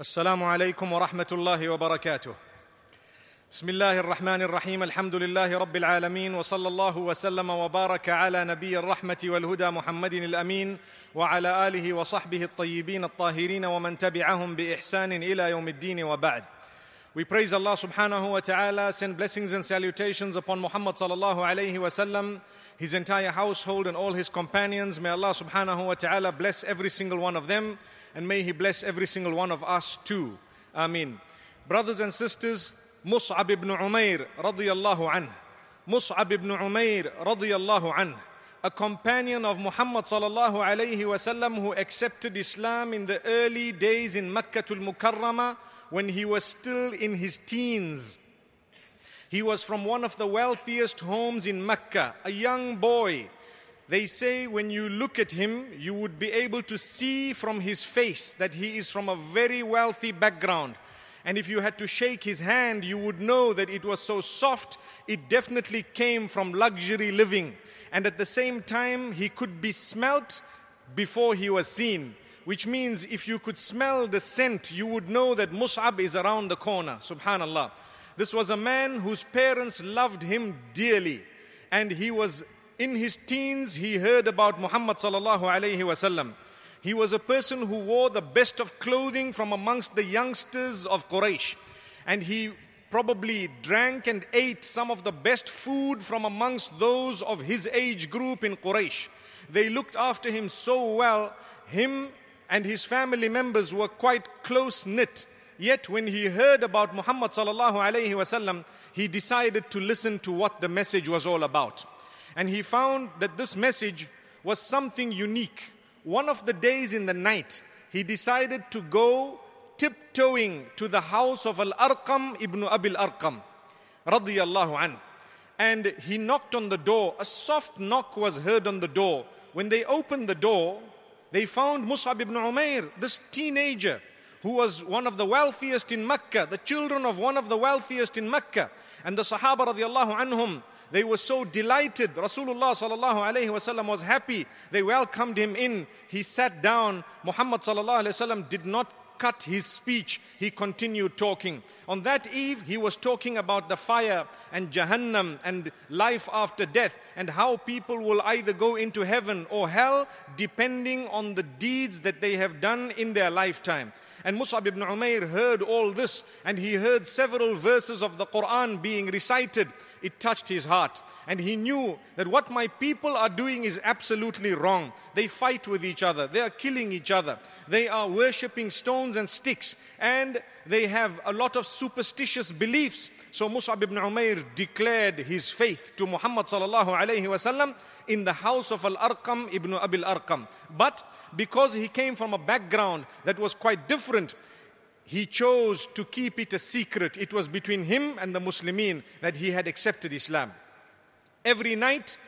السلام عليكم ورحمه الله وبركاته بسم الله الرحمن الرحيم الحمد لله رب العالمين وصلى الله وسلم وبارك على نبي الرحمه والهدى محمد الامين وعلى اله وصحبه الطيبين الطاهرين ومن تبعهم باحسان الى يوم الدين وبعد We praise Allah subhanahu wa ta'ala, send blessings and salutations upon Muhammad sallallahu alayhi wa sallam, his entire household and all his companions. May Allah subhanahu wa ta'ala bless every single one of them. and may He bless every single one of us too. Ameen. Brothers and sisters, Mus'ab ibn Umair radiyallahu anhu. Mus'ab ibn Umair radiyallahu anhu. A companion of Muhammad sallallahu alayhi wasallam who accepted Islam in the early days in Makkah al mukarrama when he was still in his teens. He was from one of the wealthiest homes in Mecca, a young boy. They say when you look at him, you would be able to see from his face that he is from a very wealthy background. And if you had to shake his hand, you would know that it was so soft, it definitely came from luxury living. And at the same time, he could be smelt before he was seen, which means if you could smell the scent, you would know that Mus'ab is around the corner. Subhanallah. This was a man whose parents loved him dearly, and he was in his teens, he heard about Muhammad sallallahu alayhi wasallam. He was a person who wore the best of clothing from amongst the youngsters of Quraysh. And he probably drank and ate some of the best food from amongst those of his age group in Quraysh. They looked after him so well, him and his family members were quite close knit. Yet when he heard about Muhammad sallallahu alayhi wasallam, he decided to listen to what the message was all about. And he found that this message was something unique. One of the days in the night, he decided to go tiptoeing to the house of Al Arqam ibn Abil Arqam, anhu. And he knocked on the door. A soft knock was heard on the door. When they opened the door, they found Mus'ab ibn Umair, this teenager who was one of the wealthiest in Mecca, the children of one of the wealthiest in Mecca. And the Sahaba radiallahu anhum, they were so delighted. Rasulullah sallallahu alayhi wasallam was happy. They welcomed him in. He sat down. Muhammad sallallahu alayhi wasallam did not cut his speech, he continued talking. On that eve, he was talking about the fire and Jahannam and life after death and how people will either go into heaven or hell depending on the deeds that they have done in their lifetime. And Mus'ab ibn Umair heard all this and he heard several verses of the Quran being recited it touched his heart. And he knew that what my people are doing is absolutely wrong. They fight with each other, they are killing each other, they are worshipping stones and sticks, and they have a lot of superstitious beliefs. So Mus'ab ibn Umair declared his faith to Muhammad sallallahu alayhi wasallam in the house of Al-Arqam ibn Abil Arqam. But because he came from a background that was quite different, he chose to keep it a secret. It was between him and the Muslimin that he had accepted Islam. Every night,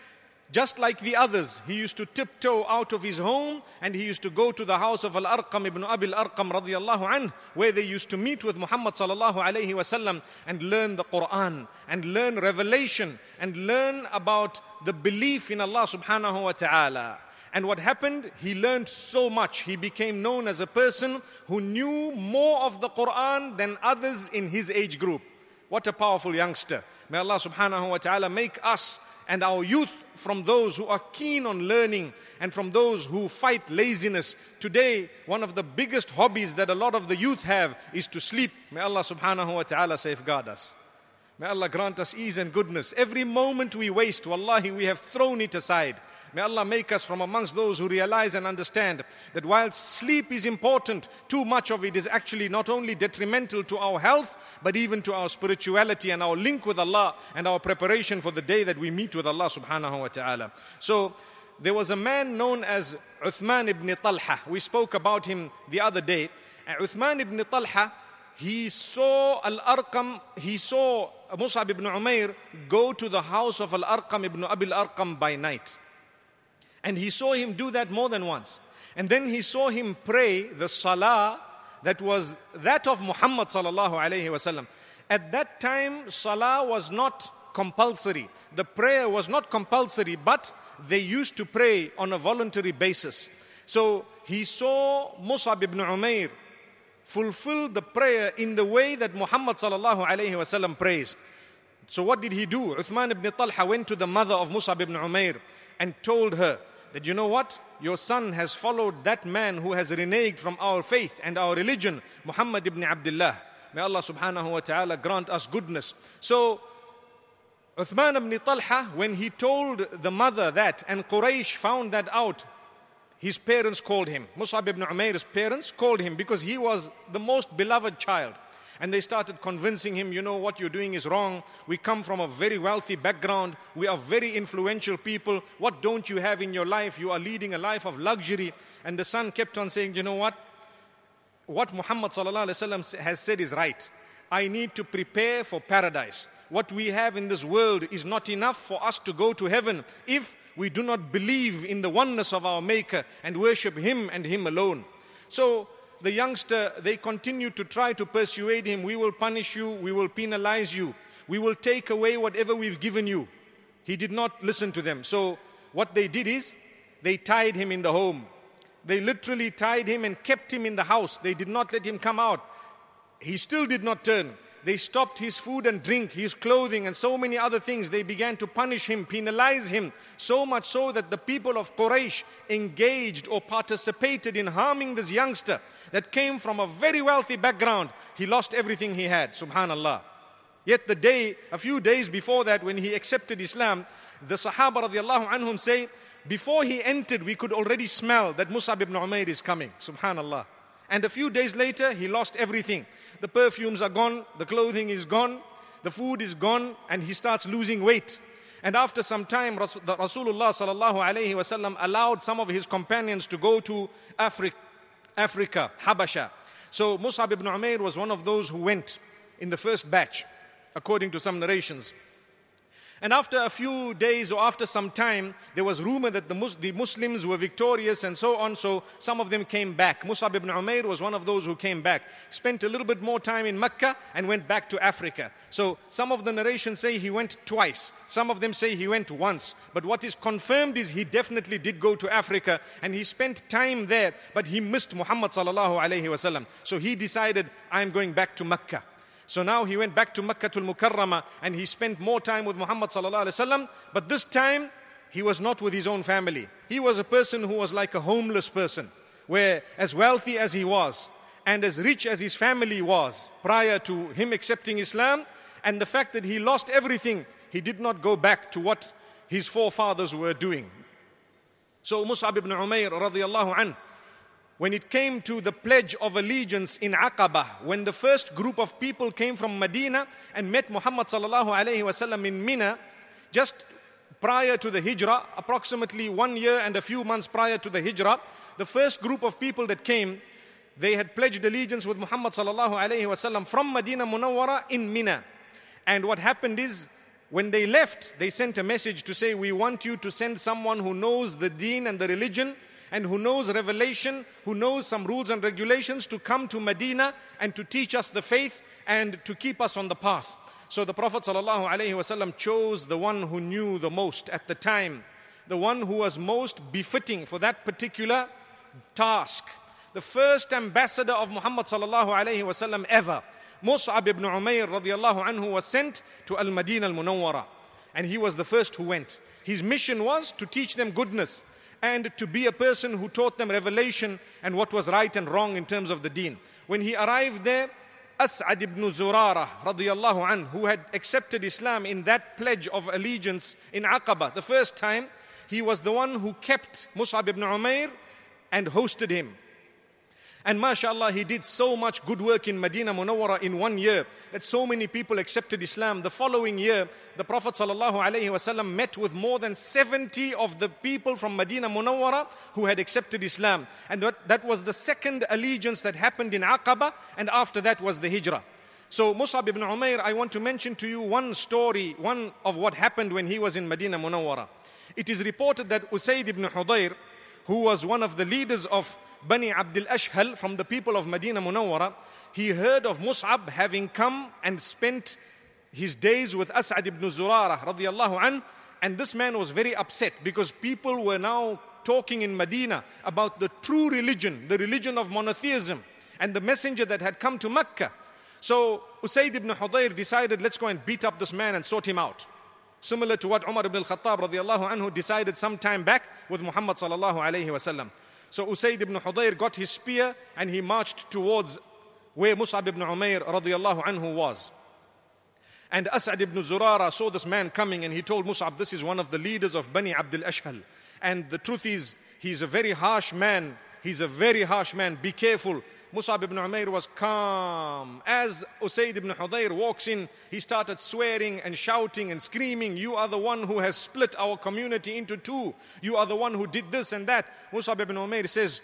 just like the others, he used to tiptoe out of his home and he used to go to the house of Al Arqam ibn Abil Arqam radiallahu anh, where they used to meet with Muhammad sallallahu alayhi wasallam and learn the Quran and learn revelation and learn about the belief in Allah subhanahu wa ta'ala. And what happened? He learned so much. He became known as a person who knew more of the Quran than others in his age group. What a powerful youngster. May Allah subhanahu wa ta'ala make us and our youth from those who are keen on learning and from those who fight laziness. Today, one of the biggest hobbies that a lot of the youth have is to sleep. May Allah subhanahu wa ta'ala safeguard us. May Allah grant us ease and goodness. Every moment we waste, wallahi, we have thrown it aside. May Allah make us from amongst those who realize and understand that while sleep is important, too much of it is actually not only detrimental to our health, but even to our spirituality and our link with Allah and our preparation for the day that we meet with Allah subhanahu wa ta'ala. So, there was a man known as Uthman ibn Talha. We spoke about him the other day. Uthman ibn Talha, he saw Al Arqam, he saw Mus'ab ibn Umair go to the house of Al Arqam ibn Abil Arqam by night. And he saw him do that more than once. And then he saw him pray the salah that was that of Muhammad sallallahu alayhi wasallam. At that time, salah was not compulsory. The prayer was not compulsory, but they used to pray on a voluntary basis. So he saw Mus'ab ibn Umair fulfill the prayer in the way that Muhammad sallallahu alayhi wasallam prays. So what did he do? Uthman ibn Talha went to the mother of Mus'ab ibn Umair and told her that you know what? Your son has followed that man who has reneged from our faith and our religion, Muhammad ibn Abdullah. May Allah subhanahu wa ta'ala grant us goodness. So, Uthman ibn Talha, when he told the mother that, and Quraysh found that out, his parents called him. Mus'ab ibn Umair's parents called him because he was the most beloved child. And they started convincing him, you know, what you're doing is wrong. We come from a very wealthy background. We are very influential people. What don't you have in your life? You are leading a life of luxury. And the son kept on saying, you know what? What Muhammad has said is right. I need to prepare for paradise. What we have in this world is not enough for us to go to heaven if we do not believe in the oneness of our Maker and worship Him and Him alone. So the youngster, they continued to try to persuade him, We will punish you, we will penalize you, we will take away whatever we've given you. He did not listen to them. So, what they did is they tied him in the home. They literally tied him and kept him in the house. They did not let him come out. He still did not turn. They stopped his food and drink, his clothing, and so many other things. They began to punish him, penalize him, so much so that the people of Quraysh engaged or participated in harming this youngster that came from a very wealthy background. He lost everything he had, subhanallah. Yet the day, a few days before that, when he accepted Islam, the Sahaba radiallahu anhum say, before he entered, we could already smell that Musab ibn Umair is coming, subhanallah. And a few days later, he lost everything the perfumes are gone, the clothing is gone, the food is gone, and he starts losing weight. And after some time, Rasulullah sallallahu alayhi wasallam allowed some of his companions to go to Afri- Africa, Habasha. So Mus'ab ibn Umair was one of those who went in the first batch, according to some narrations. And after a few days or after some time, there was rumor that the, Muslims were victorious and so on. So some of them came back. Musab ibn Umair was one of those who came back. Spent a little bit more time in Mecca and went back to Africa. So some of the narrations say he went twice. Some of them say he went once. But what is confirmed is he definitely did go to Africa and he spent time there. But he missed Muhammad sallallahu alaihi wasallam. So he decided, I'm going back to Mecca. So now he went back to Makkah al Mukarramah and he spent more time with Muhammad But this time he was not with his own family. He was a person who was like a homeless person, where as wealthy as he was and as rich as his family was prior to him accepting Islam, and the fact that he lost everything, he did not go back to what his forefathers were doing. So Mus'ab ibn Umayr radiallahu anhu when it came to the Pledge of Allegiance in Aqaba, when the first group of people came from Medina and met Muhammad sallallahu alayhi wasallam in Mina, just prior to the Hijrah, approximately one year and a few months prior to the Hijrah, the first group of people that came, they had pledged allegiance with Muhammad sallallahu alayhi wasallam from Medina Munawwara in Mina. And what happened is, when they left, they sent a message to say, We want you to send someone who knows the deen and the religion and who knows revelation, who knows some rules and regulations to come to Medina and to teach us the faith and to keep us on the path. So the Prophet ﷺ chose the one who knew the most at the time, the one who was most befitting for that particular task. The first ambassador of Muhammad ﷺ ever, Mus'ab ibn Umayr radiallahu anhu was sent to Al-Madinah Al-Munawwara. And he was the first who went. His mission was to teach them goodness, and to be a person who taught them revelation and what was right and wrong in terms of the deen. When he arrived there, As'ad ibn Zurara radiallahu anh, who had accepted Islam in that pledge of allegiance in Aqaba the first time, he was the one who kept Mus'ab ibn Umair and hosted him. And mashallah, he did so much good work in Medina Munawwara in one year that so many people accepted Islam. The following year, the Prophet ﷺ met with more than 70 of the people from Medina Munawwara who had accepted Islam. And that, that was the second allegiance that happened in Aqaba, and after that was the Hijrah. So Mus'ab ibn Umair, I want to mention to you one story, one of what happened when he was in Medina Munawwara. It is reported that Usayd ibn Hudayr, who was one of the leaders of Bani Abdul Ashhal from the people of Medina Munawwara, he heard of Mus'ab having come and spent his days with As'ad ibn Zurarah radiallahu an, and this man was very upset because people were now talking in Medina about the true religion, the religion of monotheism, and the messenger that had come to Mecca. So Usaid ibn Hudayr decided, let's go and beat up this man and sort him out. Similar to what Umar ibn al-Khattab radiallahu anhu decided some time back with Muhammad sallallahu alayhi wasallam. So Usaid ibn Hudayr got his spear and he marched towards where Mus'ab ibn Umair radiallahu anhu was. And As'ad ibn Zurara saw this man coming and he told Mus'ab, this is one of the leaders of Bani Abdul Ashhal. And the truth is, he's a very harsh man. He's a very harsh man. Be careful. Musab ibn Umair was calm. As Usaid ibn Hudayr walks in, he started swearing and shouting and screaming, You are the one who has split our community into two. You are the one who did this and that. Musab ibn Umair says,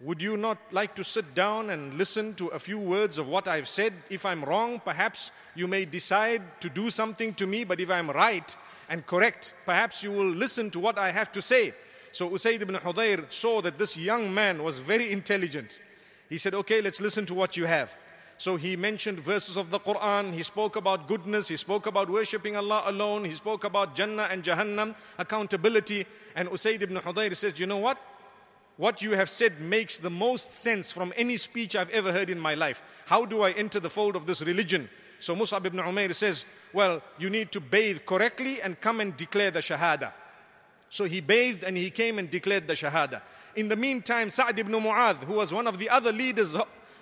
Would you not like to sit down and listen to a few words of what I've said? If I'm wrong, perhaps you may decide to do something to me, but if I'm right and correct, perhaps you will listen to what I have to say. So Usaid ibn Hudayr saw that this young man was very intelligent. He said, okay, let's listen to what you have. So he mentioned verses of the Quran. He spoke about goodness. He spoke about worshipping Allah alone. He spoke about Jannah and Jahannam, accountability. And Usayd ibn Hudayr says, You know what? What you have said makes the most sense from any speech I've ever heard in my life. How do I enter the fold of this religion? So Mus'ab ibn Umair says, Well, you need to bathe correctly and come and declare the Shahada. So he bathed and he came and declared the Shahada. In the meantime, Sa'd ibn Mu'adh, who was one of the other leaders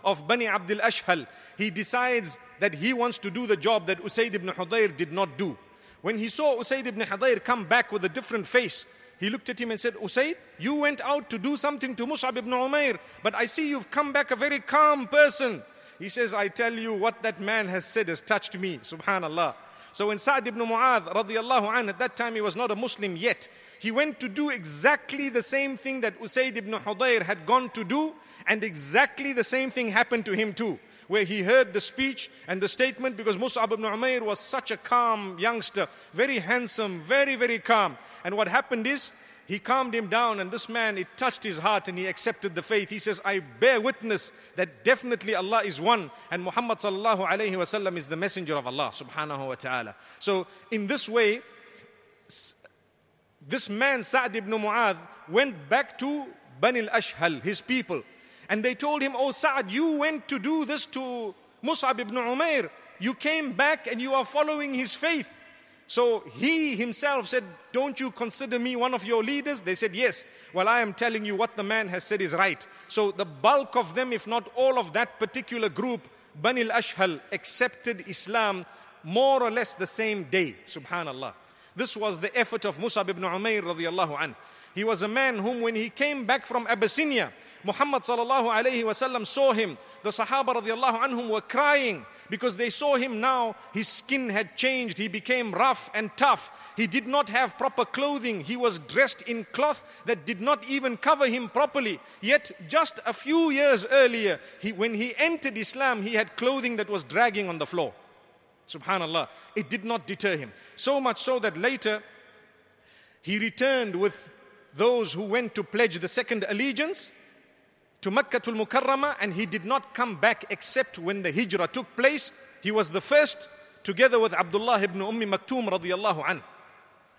of Bani Abdul Ashhal, he decides that he wants to do the job that Usayd ibn Hudayr did not do. When he saw Usayd ibn Hudayr come back with a different face, he looked at him and said, Usayd, you went out to do something to Mus'ab ibn Umair, but I see you've come back a very calm person. He says, I tell you, what that man has said has touched me. Subhanallah. So when Sa'd ibn Mu'adh, radiallahu anh, at that time he was not a Muslim yet, he went to do exactly the same thing that Usaid ibn Hudayr had gone to do, and exactly the same thing happened to him too where he heard the speech and the statement because Mus'ab ibn Umayr was such a calm youngster, very handsome, very, very calm. And what happened is, he calmed him down, and this man, it touched his heart and he accepted the faith. He says, I bear witness that definitely Allah is one and Muhammad sallallahu alayhi wasallam is the messenger of Allah subhanahu wa ta'ala. So, in this way, this man Sa'd ibn Mu'adh went back to Bani al-Ashhal, his people. And they told him, Oh Sa'd, you went to do this to Mus'ab ibn Umair. You came back and you are following his faith. So he himself said, Don't you consider me one of your leaders? They said, Yes. Well, I am telling you what the man has said is right. So the bulk of them, if not all of that particular group, Bani al-Ashhal, accepted Islam more or less the same day. Subhanallah. This was the effort of Musab ibn Umayr radiallahu anhu. He was a man whom when he came back from Abyssinia, Muhammad sallallahu alayhi wasallam saw him. The Sahaba radiallahu anhum were crying because they saw him now. His skin had changed. He became rough and tough. He did not have proper clothing. He was dressed in cloth that did not even cover him properly. Yet just a few years earlier, he, when he entered Islam, he had clothing that was dragging on the floor. Subhanallah. It did not deter him. So much so that later he returned with those who went to pledge the second allegiance to Makkatul Mukarrama and he did not come back except when the hijrah took place. He was the first together with Abdullah ibn Ummi Maktoum radiyallahu an.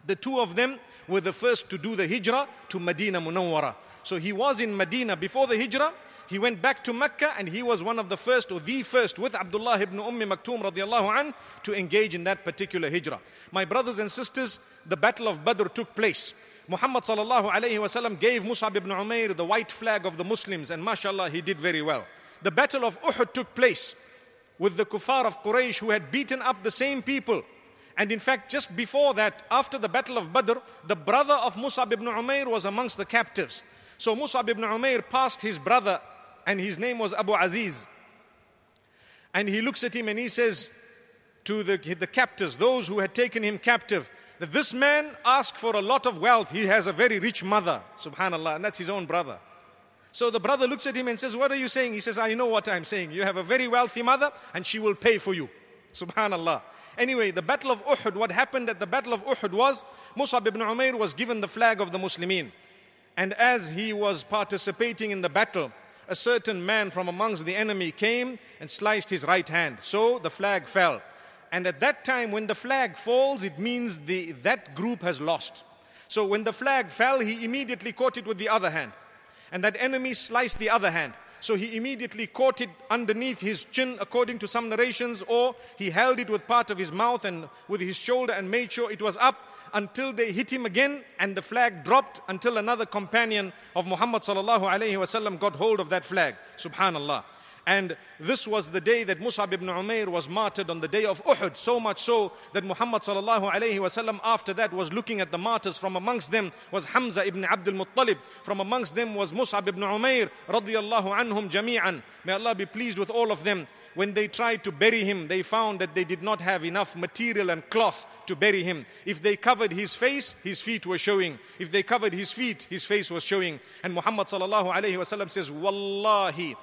The two of them were the first to do the hijrah to Medina Munawwara. So he was in Medina before the hijrah he went back to Mecca and he was one of the first or the first with Abdullah ibn Umm Maktoum radiallahu an to engage in that particular hijrah. My brothers and sisters, the Battle of Badr took place. Muhammad sallallahu alayhi wasallam gave Mus'ab ibn Umair the white flag of the Muslims and mashallah he did very well. The Battle of Uhud took place with the kuffar of Quraysh who had beaten up the same people and in fact, just before that, after the Battle of Badr, the brother of Mus'ab ibn Umair was amongst the captives. So Mus'ab ibn Umair passed his brother and his name was Abu Aziz. And he looks at him and he says to the, the captors, those who had taken him captive, that this man asked for a lot of wealth. He has a very rich mother, subhanAllah, and that's his own brother. So the brother looks at him and says, What are you saying? He says, I know what I'm saying. You have a very wealthy mother, and she will pay for you. Subhanallah. Anyway, the Battle of Uhud, what happened at the Battle of Uhud was Musab ibn Umair was given the flag of the Muslimin. And as he was participating in the battle, a certain man from amongst the enemy came and sliced his right hand. So the flag fell. And at that time, when the flag falls, it means the, that group has lost. So when the flag fell, he immediately caught it with the other hand. And that enemy sliced the other hand. So he immediately caught it underneath his chin, according to some narrations, or he held it with part of his mouth and with his shoulder and made sure it was up until they hit him again and the flag dropped until another companion of Muhammad sallallahu alayhi wasallam got hold of that flag. Subhanallah. And this was the day that Mus'ab ibn Umair was martyred on the day of Uhud. So much so that Muhammad sallallahu alayhi wasallam after that was looking at the martyrs. From amongst them was Hamza ibn Abdul Muttalib. From amongst them was Mus'ab ibn Umair radiyallahu anhum jami'an. May Allah be pleased with all of them when they tried to bury him, they found that they did not have enough material and cloth to bury him. If they covered his face, his feet were showing. If they covered his feet, his face was showing. And Muhammad sallallahu alayhi wasallam says, Wallahi,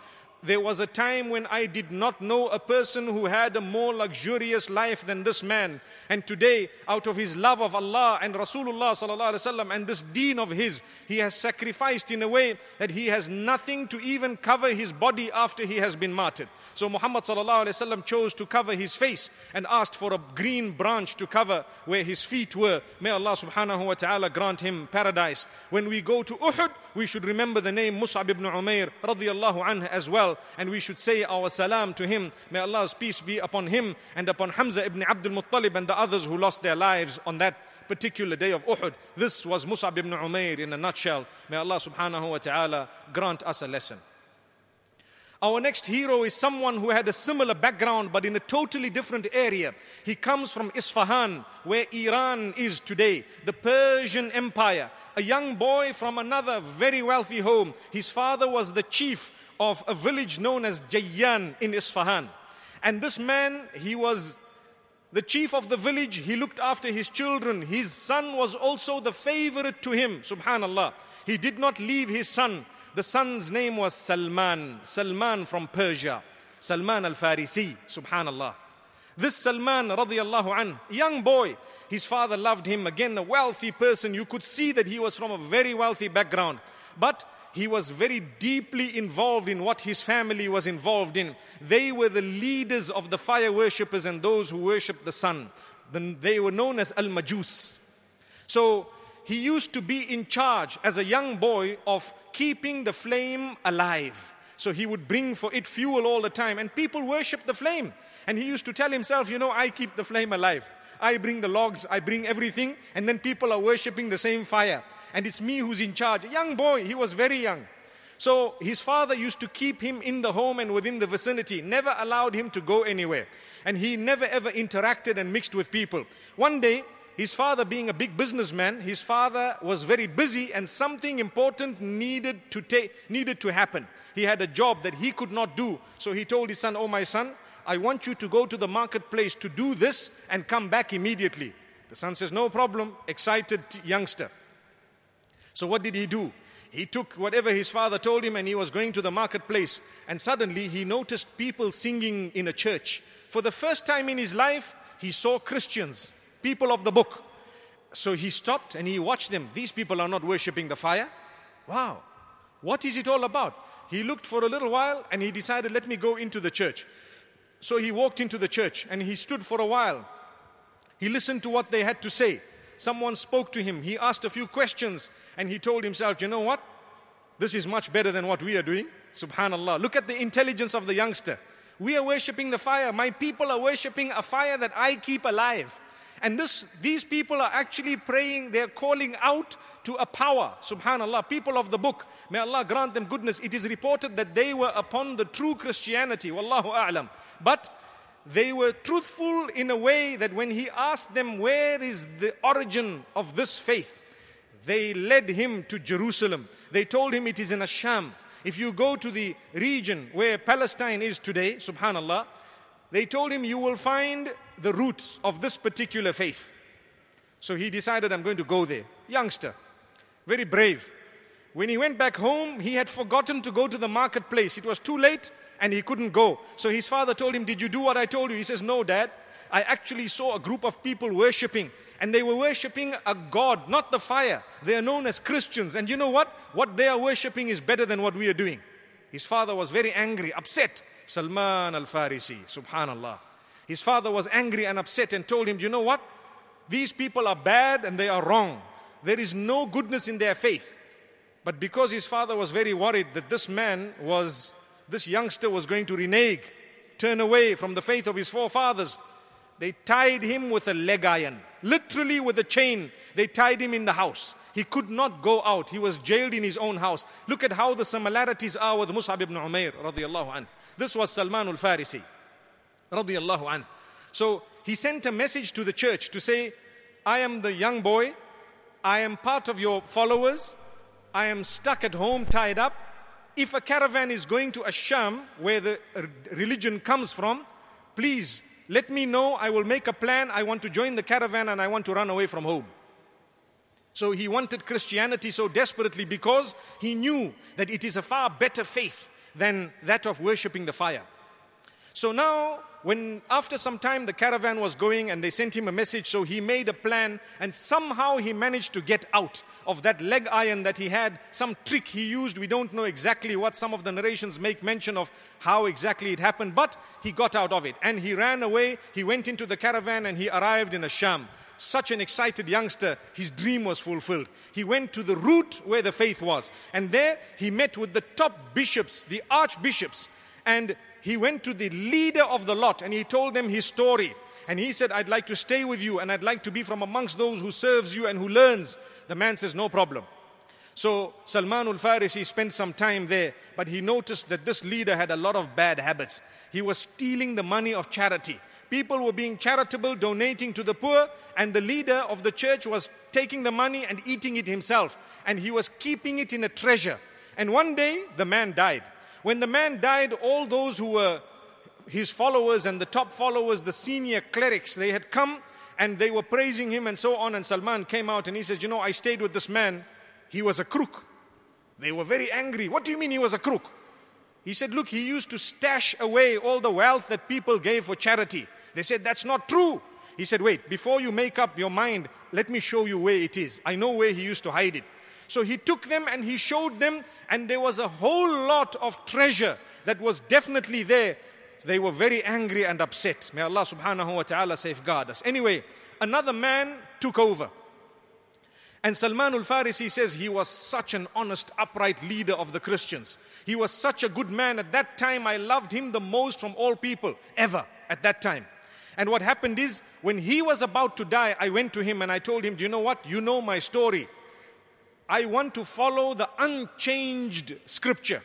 there was a time when I did not know a person who had a more luxurious life than this man. And today, out of his love of Allah and Rasulullah sallallahu and this deen of his, he has sacrificed in a way that he has nothing to even cover his body after he has been martyred. So Muhammad sallallahu chose to cover his face and asked for a green branch to cover where his feet were. May Allah subhanahu wa ta'ala grant him paradise. When we go to Uhud, we should remember the name Mus'ab ibn Umair radiallahu anhu as well. And we should say our salam to him. May Allah's peace be upon him and upon Hamza ibn Abdul Muttalib and the others who lost their lives on that particular day of Uhud. This was Mus'ab ibn Umair in a nutshell. May Allah subhanahu wa ta'ala grant us a lesson. Our next hero is someone who had a similar background but in a totally different area. He comes from Isfahan, where Iran is today, the Persian Empire. A young boy from another very wealthy home. His father was the chief of a village known as Jayyan in Isfahan. And this man, he was the chief of the village, he looked after his children. His son was also the favorite to him, subhanallah. He did not leave his son. The son's name was Salman, Salman from Persia, Salman al Farisi, subhanallah. This Salman radiallahu an, young boy, his father loved him, again a wealthy person. You could see that he was from a very wealthy background. But he was very deeply involved in what his family was involved in. They were the leaders of the fire worshippers and those who worshipped the sun. They were known as Al Majus. So he used to be in charge as a young boy of keeping the flame alive. So he would bring for it fuel all the time, and people worship the flame. And he used to tell himself, You know, I keep the flame alive. I bring the logs, I bring everything, and then people are worshiping the same fire. And it's me who's in charge. A young boy, he was very young. So his father used to keep him in the home and within the vicinity, never allowed him to go anywhere. And he never ever interacted and mixed with people. One day, his father being a big businessman, his father was very busy and something important needed to, take, needed to happen. He had a job that he could not do. So he told his son, Oh, my son, I want you to go to the marketplace to do this and come back immediately. The son says, No problem, excited youngster. So what did he do? He took whatever his father told him and he was going to the marketplace. And suddenly he noticed people singing in a church. For the first time in his life, he saw Christians people of the book. So he stopped and he watched them. These people are not worshipping the fire. Wow, what is it all about? He looked for a little while and he decided, let me go into the church. So he walked into the church and he stood for a while. He listened to what they had to say. Someone spoke to him. He asked a few questions and he told himself, you know what? This is much better than what we are doing. Subhanallah. Look at the intelligence of the youngster. We are worshipping the fire. My people are worshipping a fire that I keep alive. And this, these people are actually praying, they're calling out to a power. Subhanallah, people of the book, may Allah grant them goodness. It is reported that they were upon the true Christianity. Wallahu a'lam. But they were truthful in a way that when he asked them, Where is the origin of this faith? They led him to Jerusalem. They told him it is in Asham. If you go to the region where Palestine is today, subhanallah, they told him, You will find the roots of this particular faith. So he decided, I'm going to go there. Youngster, very brave. When he went back home, he had forgotten to go to the marketplace. It was too late and he couldn't go. So his father told him, Did you do what I told you? He says, No, dad. I actually saw a group of people worshipping, and they were worshipping a God, not the fire. They are known as Christians. And you know what? What they are worshipping is better than what we are doing. His father was very angry, upset. Salman al Farisi, subhanallah. His father was angry and upset and told him, You know what? These people are bad and they are wrong. There is no goodness in their faith. But because his father was very worried that this man was, this youngster was going to renege, turn away from the faith of his forefathers, they tied him with a leg iron, literally with a chain. They tied him in the house. He could not go out. He was jailed in his own house. Look at how the similarities are with Mus'ab ibn Umair radiallahu anhu. This was Salman al Farisi, So he sent a message to the church to say, I am the young boy, I am part of your followers, I am stuck at home, tied up. If a caravan is going to Asham, where the religion comes from, please let me know. I will make a plan. I want to join the caravan and I want to run away from home. So he wanted Christianity so desperately because he knew that it is a far better faith than that of worshipping the fire. So now, when after some time the caravan was going and they sent him a message, so he made a plan and somehow he managed to get out of that leg iron that he had. Some trick he used, we don't know exactly what some of the narrations make mention of how exactly it happened, but he got out of it and he ran away. He went into the caravan and he arrived in Asham such an excited youngster, his dream was fulfilled. He went to the root where the faith was, and there he met with the top bishops, the archbishops, and he went to the leader of the lot and he told them his story. And he said, I'd like to stay with you and I'd like to be from amongst those who serves you and who learns. The man says, No problem. So Salman al Farisi spent some time there, but he noticed that this leader had a lot of bad habits. He was stealing the money of charity. People were being charitable, donating to the poor, and the leader of the church was taking the money and eating it himself. And he was keeping it in a treasure. And one day, the man died. When the man died, all those who were his followers and the top followers, the senior clerics, they had come and they were praising him and so on. And Salman came out and he says, You know, I stayed with this man. He was a crook. They were very angry. What do you mean he was a crook? He said, Look, he used to stash away all the wealth that people gave for charity. They said, That's not true. He said, Wait, before you make up your mind, let me show you where it is. I know where he used to hide it. So he took them and he showed them, and there was a whole lot of treasure that was definitely there. They were very angry and upset. May Allah subhanahu wa ta'ala safeguard us. Anyway, another man took over. And Salman al Farisi says he was such an honest, upright leader of the Christians. He was such a good man. At that time, I loved him the most from all people ever at that time. And what happened is, when he was about to die, I went to him and I told him, Do you know what? You know my story. I want to follow the unchanged scripture.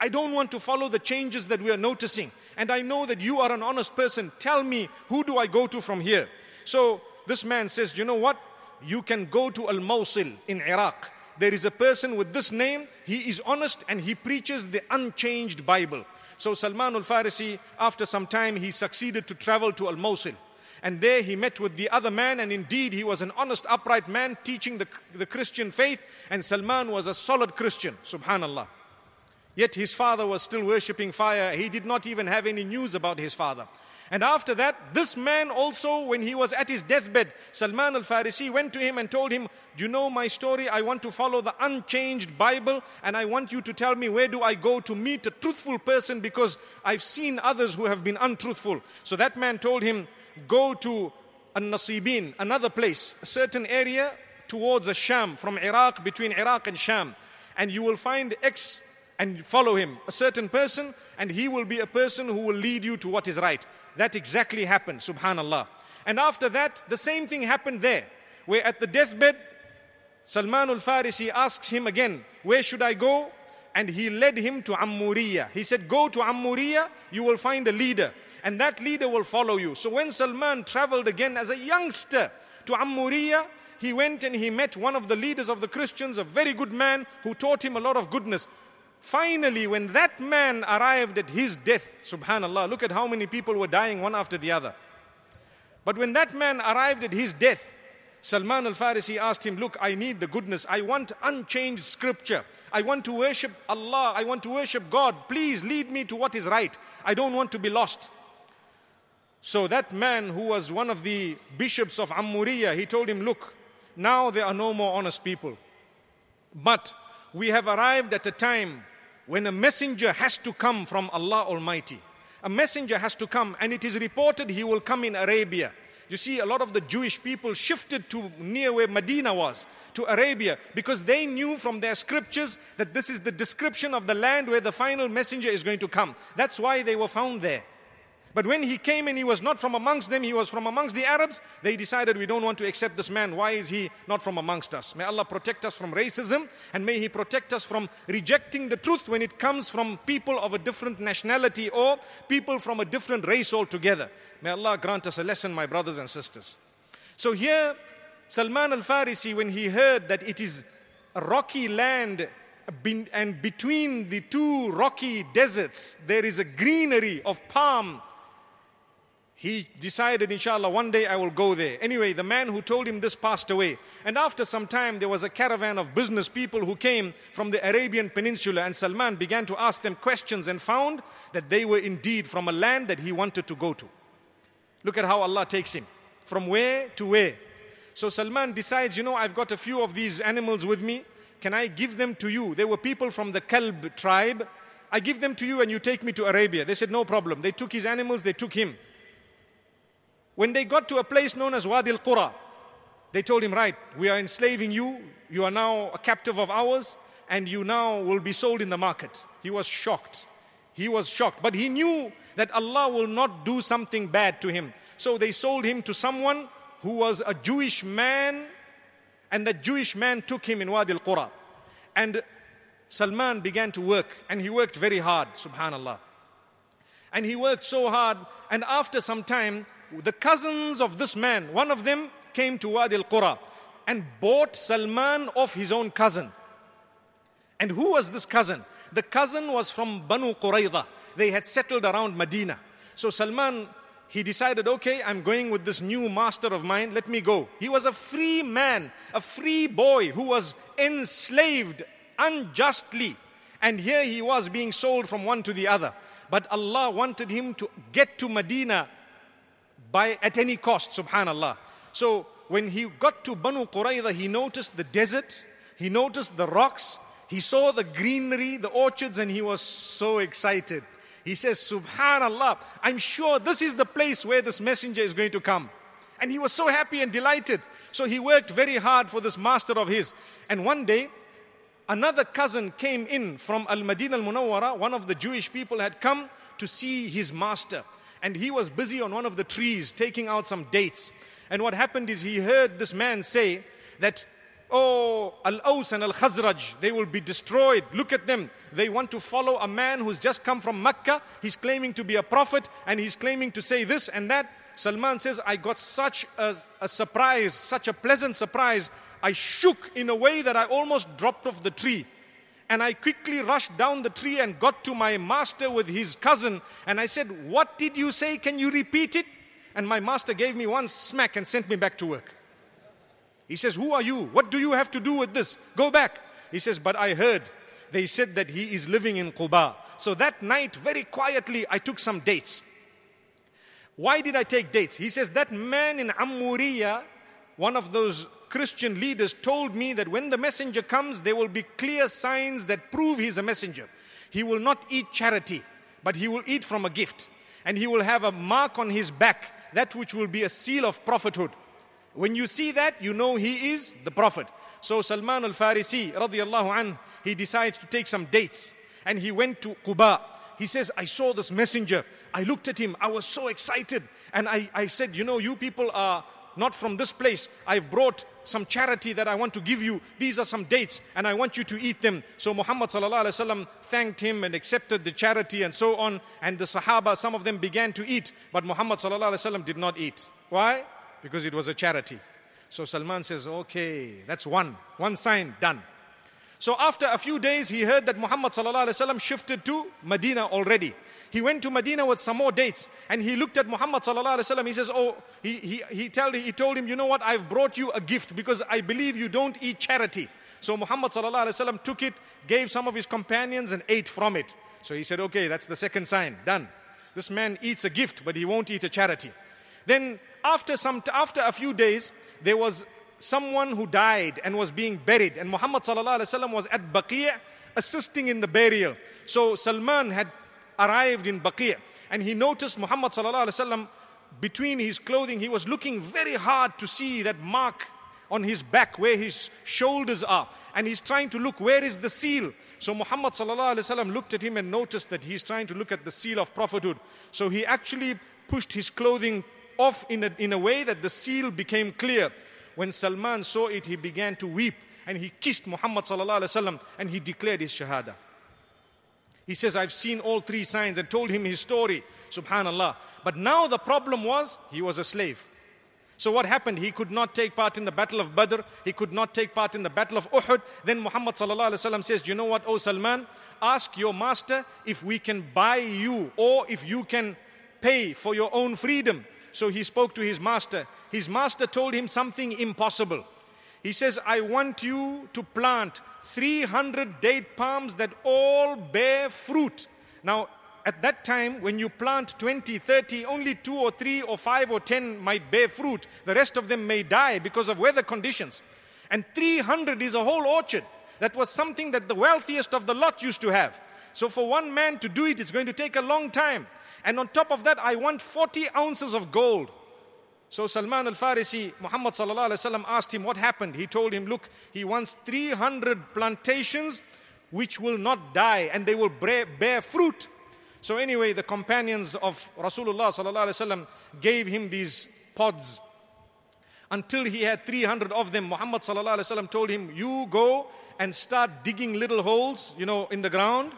I don't want to follow the changes that we are noticing. And I know that you are an honest person. Tell me, who do I go to from here? So this man says, You know what? You can go to Al Mosul in Iraq there is a person with this name, he is honest and he preaches the unchanged Bible. So Salman al Farisi, after some time, he succeeded to travel to Al Mosul. And there he met with the other man, and indeed he was an honest, upright man teaching the, the Christian faith. And Salman was a solid Christian, subhanallah. Yet his father was still worshipping fire. He did not even have any news about his father. And after that, this man also, when he was at his deathbed, Salman al Farisi went to him and told him, Do you know my story? I want to follow the unchanged Bible, and I want you to tell me where do I go to meet a truthful person because I've seen others who have been untruthful. So that man told him, Go to An Nasibin, another place, a certain area towards a Sham, from Iraq, between Iraq and Sham, and you will find X and follow him, a certain person, and he will be a person who will lead you to what is right. That exactly happened, subhanallah. And after that, the same thing happened there, where at the deathbed, Salman al Farisi asks him again, Where should I go? And he led him to Ammuriya. He said, Go to Ammuriya, you will find a leader, and that leader will follow you. So when Salman traveled again as a youngster to Ammuriya, he went and he met one of the leaders of the Christians, a very good man who taught him a lot of goodness. Finally, when that man arrived at his death, subhanAllah, look at how many people were dying one after the other. But when that man arrived at his death, Salman al Farisi asked him, Look, I need the goodness. I want unchanged scripture. I want to worship Allah. I want to worship God. Please lead me to what is right. I don't want to be lost. So that man who was one of the bishops of Ammuriya, he told him, Look, now there are no more honest people. But we have arrived at a time when a messenger has to come from Allah Almighty. A messenger has to come, and it is reported he will come in Arabia. You see, a lot of the Jewish people shifted to near where Medina was, to Arabia, because they knew from their scriptures that this is the description of the land where the final messenger is going to come. That's why they were found there. But when he came and he was not from amongst them, he was from amongst the Arabs, they decided we don't want to accept this man. Why is he not from amongst us? May Allah protect us from racism and may He protect us from rejecting the truth when it comes from people of a different nationality or people from a different race altogether. May Allah grant us a lesson, my brothers and sisters. So here, Salman al Farisi, when he heard that it is a rocky land and between the two rocky deserts, there is a greenery of palm he decided, inshallah, one day I will go there. Anyway, the man who told him this passed away. And after some time, there was a caravan of business people who came from the Arabian Peninsula, and Salman began to ask them questions and found that they were indeed from a land that he wanted to go to. Look at how Allah takes him from where to where. So Salman decides, you know, I've got a few of these animals with me. Can I give them to you? They were people from the Kalb tribe. I give them to you and you take me to Arabia. They said, no problem. They took his animals, they took him. When they got to a place known as Wadi al Qura, they told him, Right, we are enslaving you. You are now a captive of ours, and you now will be sold in the market. He was shocked. He was shocked. But he knew that Allah will not do something bad to him. So they sold him to someone who was a Jewish man, and that Jewish man took him in Wadi al Qura. And Salman began to work, and he worked very hard, subhanAllah. And he worked so hard, and after some time, the cousins of this man, one of them came to Wadi al Qura and bought Salman of his own cousin. And who was this cousin? The cousin was from Banu Qurayza. They had settled around Medina. So Salman, he decided, okay, I'm going with this new master of mine, let me go. He was a free man, a free boy who was enslaved unjustly. And here he was being sold from one to the other. But Allah wanted him to get to Medina by, at any cost, subhanAllah. So when he got to Banu Qurayza, he noticed the desert, he noticed the rocks, he saw the greenery, the orchards, and he was so excited. He says, Subhanallah, I'm sure this is the place where this messenger is going to come. And he was so happy and delighted. So he worked very hard for this master of his. And one day, another cousin came in from Al Madinah Al Munawwara. One of the Jewish people had come to see his master and he was busy on one of the trees taking out some dates. And what happened is he heard this man say that, Oh, Al Aus and Al Khazraj, they will be destroyed. Look at them. They want to follow a man who's just come from Mecca. He's claiming to be a prophet and he's claiming to say this and that. Salman says, I got such a, a surprise, such a pleasant surprise. I shook in a way that I almost dropped off the tree and I quickly rushed down the tree and got to my master with his cousin. And I said, What did you say? Can you repeat it? And my master gave me one smack and sent me back to work. He says, Who are you? What do you have to do with this? Go back. He says, But I heard they said that he is living in Quba. So that night, very quietly, I took some dates. Why did I take dates? He says, That man in Amuriya, one of those Christian leaders told me that when the messenger comes, there will be clear signs that prove he's a messenger. He will not eat charity, but he will eat from a gift. And he will have a mark on his back, that which will be a seal of prophethood. When you see that, you know he is the prophet. So Salman al Farisi, radiallahu anh, he decides to take some dates and he went to Quba. He says, I saw this messenger. I looked at him. I was so excited. And I, I said, You know, you people are not from this place. I've brought some charity that I want to give you. These are some dates and I want you to eat them. So Muhammad thanked him and accepted the charity and so on. And the Sahaba, some of them began to eat, but Muhammad did not eat. Why? Because it was a charity. So Salman says, okay, that's one. One sign, done. So after a few days, he heard that Muhammad shifted to Medina already. He went to Medina with some more dates and he looked at Muhammad sallallahu alaihi wasallam. He says, "Oh, he he he told he told him, you know what? I've brought you a gift because I believe you don't eat charity." So Muhammad sallallahu alaihi wasallam took it, gave some of his companions, and ate from it. So he said, "Okay, that's the second sign. Done. This man eats a gift, but he won't eat a charity." Then after some after a few days, there was someone who died and was being buried, and Muhammad was at Baqi' assisting in the burial. So Salman had arrived in Baqi' and he noticed Muhammad between his clothing he was looking very hard to see that mark on his back where his shoulders are and he's trying to look where is the seal so Muhammad looked at him and noticed that he's trying to look at the seal of prophethood so he actually pushed his clothing off in a, in a way that the seal became clear when Salman saw it he began to weep and he kissed Muhammad and he declared his shahada he says, I've seen all three signs and told him his story. Subhanallah. But now the problem was he was a slave. So what happened? He could not take part in the battle of Badr. He could not take part in the battle of Uhud. Then Muhammad says, you know what, O Salman? Ask your master if we can buy you or if you can pay for your own freedom. So he spoke to his master. His master told him something impossible. He says, I want you to plant 300 date palms that all bear fruit. Now, at that time, when you plant 20, 30, only two or three or five or 10 might bear fruit. The rest of them may die because of weather conditions. And 300 is a whole orchard. That was something that the wealthiest of the lot used to have. So, for one man to do it, it's going to take a long time. And on top of that, I want 40 ounces of gold. So Salman al Farisi, Muhammad وسلم, asked him what happened. He told him, Look, he wants 300 plantations which will not die and they will bear fruit. So, anyway, the companions of Rasulullah وسلم, gave him these pods. Until he had 300 of them, Muhammad وسلم, told him, You go and start digging little holes, you know, in the ground,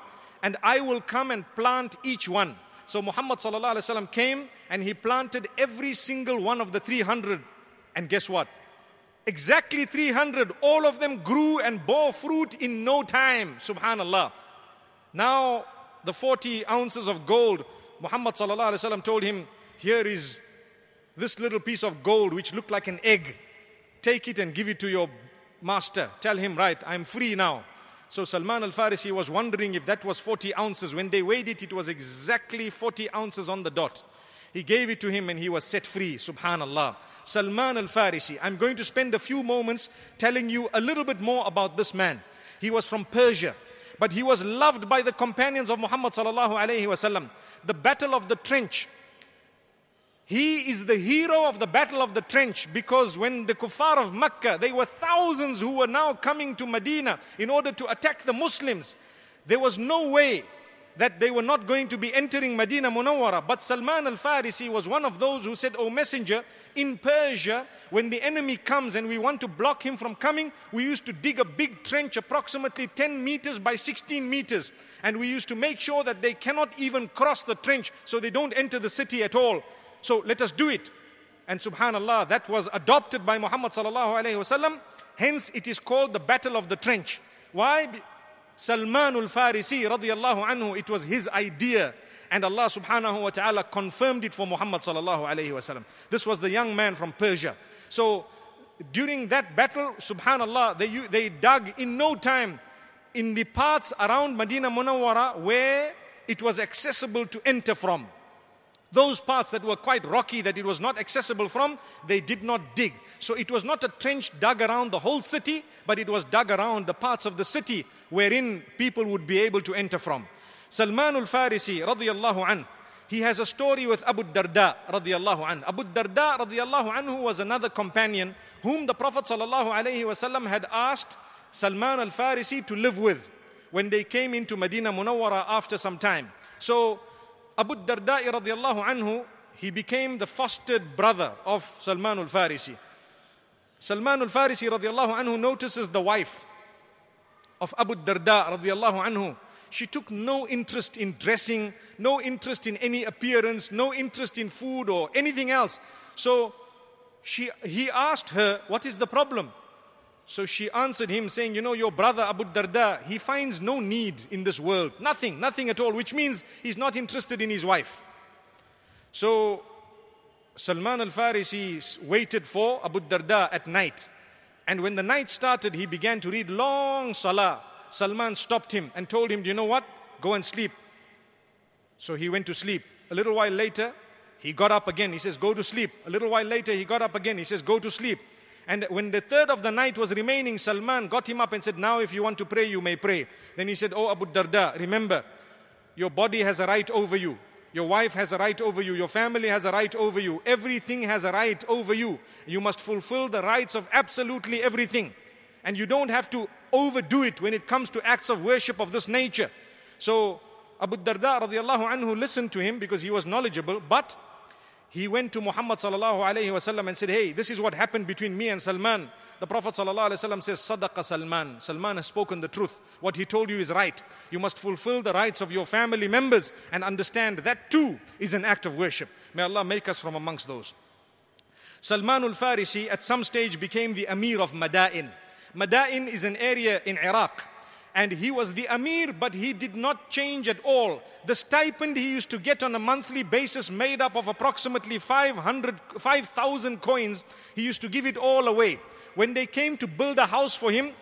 and I will come and plant each one. So Muhammad came and he planted every single one of the 300. And guess what? Exactly 300, all of them grew and bore fruit in no time. Subhanallah. Now, the 40 ounces of gold, Muhammad told him, Here is this little piece of gold which looked like an egg. Take it and give it to your master. Tell him, Right, I'm free now. So Salman al Farisi was wondering if that was 40 ounces. When they weighed it, it was exactly 40 ounces on the dot. He gave it to him and he was set free. Subhanallah. Salman al Farisi. I'm going to spend a few moments telling you a little bit more about this man. He was from Persia, but he was loved by the companions of Muhammad The battle of the trench he is the hero of the battle of the trench because when the kuffar of Mecca, they were thousands who were now coming to Medina in order to attack the Muslims. There was no way that they were not going to be entering Medina Munawwara. But Salman al Farisi was one of those who said, O Messenger, in Persia, when the enemy comes and we want to block him from coming, we used to dig a big trench approximately 10 meters by 16 meters. And we used to make sure that they cannot even cross the trench so they don't enter the city at all. So let us do it. And subhanallah, that was adopted by Muhammad sallallahu alayhi wasallam. Hence, it is called the Battle of the Trench. Why? Salman al Farisi radiallahu anhu, it was his idea. And Allah subhanahu wa ta'ala confirmed it for Muhammad sallallahu alayhi wasallam. This was the young man from Persia. So during that battle, subhanallah, they, they dug in no time in the parts around Medina Munawwara where it was accessible to enter from. Those parts that were quite rocky that it was not accessible from, they did not dig. So it was not a trench dug around the whole city, but it was dug around the parts of the city wherein people would be able to enter from. Salman al-Farisi radiyallahu anhu he has a story with Abu Darda radiallahu anhu. Abu Darda radiallahu anhu was another companion whom the Prophet wasallam had asked Salman al-Farisi to live with when they came into Medina Munawwara after some time. So Abu Darda radiallahu anhu, he became the fostered brother of Salman al-Farisi. Salman al-Farisi radiallahu anhu notices the wife of Abu Darda radiallahu anhu. She took no interest in dressing, no interest in any appearance, no interest in food or anything else. So she, he asked her, what is the problem? So she answered him, saying, You know, your brother Abu Darda, he finds no need in this world, nothing, nothing at all, which means he's not interested in his wife. So Salman al Farisi waited for Abu Darda at night. And when the night started, he began to read long salah. Salman stopped him and told him, Do you know what? Go and sleep. So he went to sleep. A little while later, he got up again. He says, Go to sleep. A little while later, he got up again. He says, Go to sleep. And when the third of the night was remaining, Salman got him up and said, Now, if you want to pray, you may pray. Then he said, Oh, Abu Darda, remember, your body has a right over you. Your wife has a right over you. Your family has a right over you. Everything has a right over you. You must fulfill the rights of absolutely everything. And you don't have to overdo it when it comes to acts of worship of this nature. So Abu Darda radiallahu anhu listened to him because he was knowledgeable, but he went to Muhammad sallallahu alayhi wasallam and said, Hey, this is what happened between me and Salman. The Prophet sallallahu alayhi wasallam says, Sadaqa Salman. Salman has spoken the truth. What he told you is right. You must fulfill the rights of your family members and understand that too is an act of worship. May Allah make us from amongst those. Salman al Farisi at some stage became the Amir of Madain. Madain is an area in Iraq and he was the Amir, but he did not change at all. The stipend he used to get on a monthly basis, made up of approximately 500, 5,000 coins, he used to give it all away. When they came to build a house for him,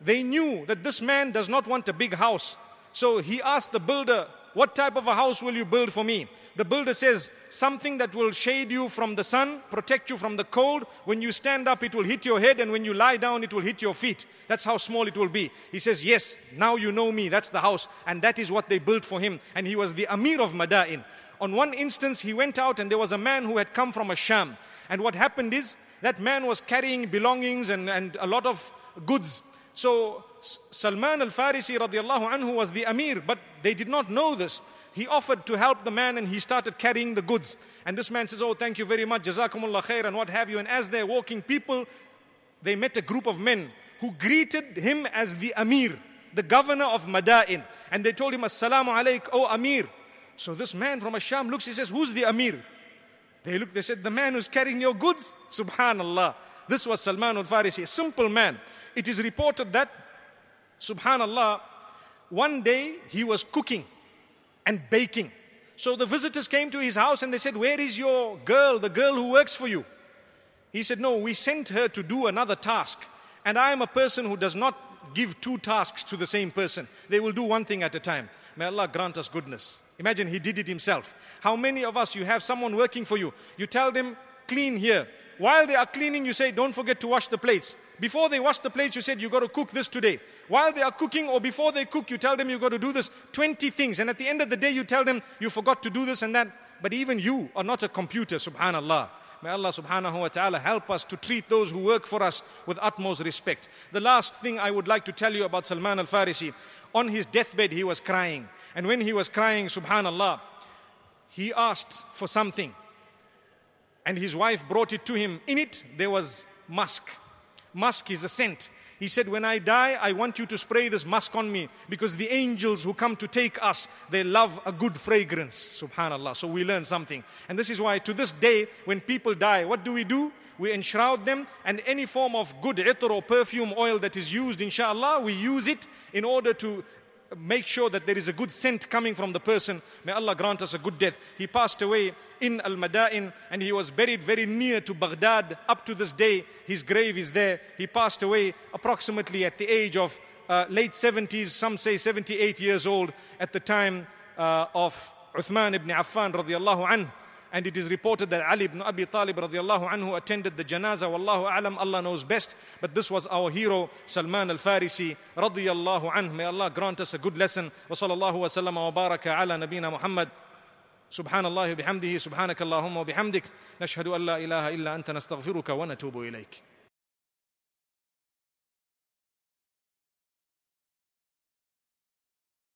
they knew that this man does not want a big house. So he asked the builder, what type of a house will you build for me? The builder says, Something that will shade you from the sun, protect you from the cold. When you stand up, it will hit your head, and when you lie down, it will hit your feet. That's how small it will be. He says, Yes, now you know me. That's the house. And that is what they built for him. And he was the Amir of Madain. On one instance, he went out, and there was a man who had come from a Sham. And what happened is, that man was carrying belongings and, and a lot of goods. So Salman al Farisi radiallahu anhu was the Amir, but they did not know this. He offered to help the man and he started carrying the goods. And this man says, Oh, thank you very much, Jazakumullah khair, and what have you. And as they're walking, people, they met a group of men who greeted him as the Amir, the governor of Madain. And they told him, Assalamu alaik, O Amir. So this man from Asham looks, he says, Who's the Amir? They look, they said, The man who's carrying your goods. Subhanallah. This was Salman al Farisi, a simple man. It is reported that Subhanallah, one day he was cooking and baking. So the visitors came to his house and they said, Where is your girl, the girl who works for you? He said, No, we sent her to do another task. And I am a person who does not give two tasks to the same person. They will do one thing at a time. May Allah grant us goodness. Imagine he did it himself. How many of us, you have someone working for you, you tell them, clean here. While they are cleaning, you say, don't forget to wash the plates. Before they wash the plates, you said, you got to cook this today. While they are cooking or before they cook, you tell them you've got to do this 20 things. And at the end of the day, you tell them you forgot to do this and that. But even you are not a computer, subhanAllah. May Allah subhanahu wa ta'ala help us to treat those who work for us with utmost respect. The last thing I would like to tell you about Salman al Farisi on his deathbed, he was crying. And when he was crying, subhanAllah, he asked for something. And his wife brought it to him. In it, there was musk. Musk is a scent. He said, When I die, I want you to spray this musk on me because the angels who come to take us, they love a good fragrance. Subhanallah. So we learn something. And this is why to this day, when people die, what do we do? We enshroud them and any form of good itr or perfume oil that is used, inshallah, we use it in order to make sure that there is a good scent coming from the person. May Allah grant us a good death. He passed away in Al Madain and he was buried very near to Baghdad. Up to this day, his grave is there. He passed away approximately at the age of uh, late 70s, some say 78 years old, at the time uh, of Uthman ibn Affan radiallahu anhu. And it is reported that Ali ibn Abi Talib radiallahu anhu attended the janazah. Wallahu alam, Allah knows best. But this was our hero, Salman al-Farisi radiallahu anhu. May Allah grant us a good lesson. Wa sallallahu wa sallam wa baraka ala nabina Muhammad. سبحان الله وبحمده سبحانك اللهم وبحمدك نشهد ان لا اله الا انت نستغفرك ونتوب اليك